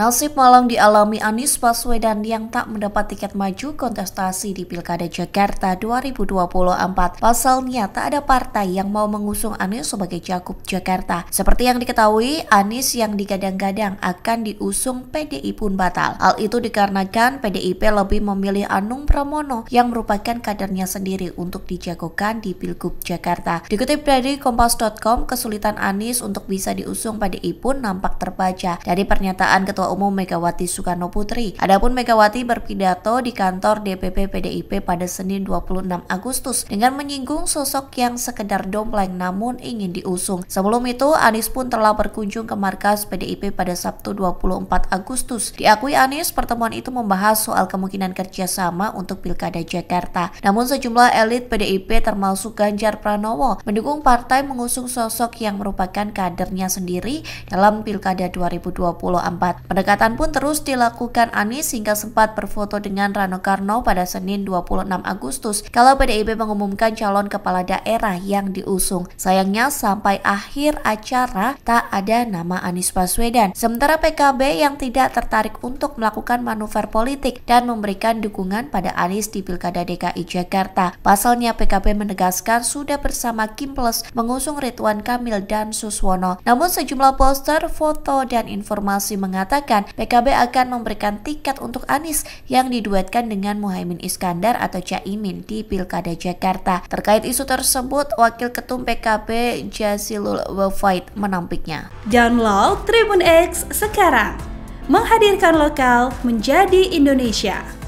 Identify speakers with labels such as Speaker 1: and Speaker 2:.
Speaker 1: Nasib malang dialami Anies Baswedan yang tak mendapat tiket maju kontestasi di Pilkada Jakarta 2024. Pasalnya tak ada partai yang mau mengusung Anies sebagai Cakup Jakarta. Seperti yang diketahui, Anies yang digadang-gadang akan diusung PDI pun batal. Hal itu dikarenakan PDIP lebih memilih Anung Pramono yang merupakan kadernya sendiri untuk dijagokan di Pilgub Jakarta. Dikutip dari Kompas.com, kesulitan Anies untuk bisa diusung PDI pun nampak terbaca dari pernyataan Ketua Umum Megawati Soekarno Putri. Adapun Megawati berpidato di kantor DPP PDIP pada Senin 26 Agustus dengan menyinggung sosok yang sekedar dompleng namun ingin diusung. Sebelum itu, Anies pun telah berkunjung ke markas PDIP pada Sabtu 24 Agustus. Diakui Anies, pertemuan itu membahas soal kemungkinan kerjasama untuk Pilkada Jakarta. Namun sejumlah elit PDIP termasuk Ganjar Pranowo mendukung partai mengusung sosok yang merupakan kadernya sendiri dalam Pilkada 2024. Pendekatan pun terus dilakukan Anies hingga sempat berfoto dengan Rano Karno pada Senin 26 Agustus kalau PDIP mengumumkan calon kepala daerah yang diusung. Sayangnya sampai akhir acara tak ada nama Anies Baswedan. Sementara PKB yang tidak tertarik untuk melakukan manuver politik dan memberikan dukungan pada Anies di Pilkada DKI Jakarta. Pasalnya PKB menegaskan sudah bersama Kim Plus mengusung Ridwan Kamil dan Suswono. Namun sejumlah poster, foto, dan informasi mengatakan mengatakan PKB akan memberikan tiket untuk Anies yang diduetkan dengan Muhaimin Iskandar atau Caimin di Pilkada Jakarta. Terkait isu tersebut, Wakil Ketum PKB Jazilul Wafaid menampiknya. Download Tribun X sekarang, menghadirkan lokal menjadi Indonesia.